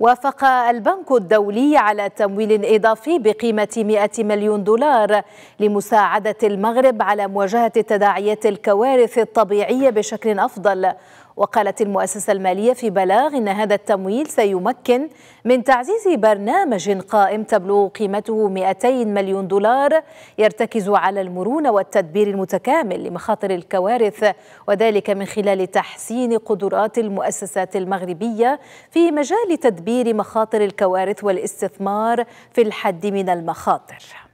وافق البنك الدولي على تمويل إضافي بقيمة 100 مليون دولار لمساعدة المغرب على مواجهة تداعيات الكوارث الطبيعية بشكل أفضل وقالت المؤسسة المالية في بلاغ أن هذا التمويل سيمكن من تعزيز برنامج قائم تبلغ قيمته 200 مليون دولار يرتكز على المرونة والتدبير المتكامل لمخاطر الكوارث وذلك من خلال تحسين قدرات المؤسسات المغربية في مجال تدبير مخاطر الكوارث والاستثمار في الحد من المخاطر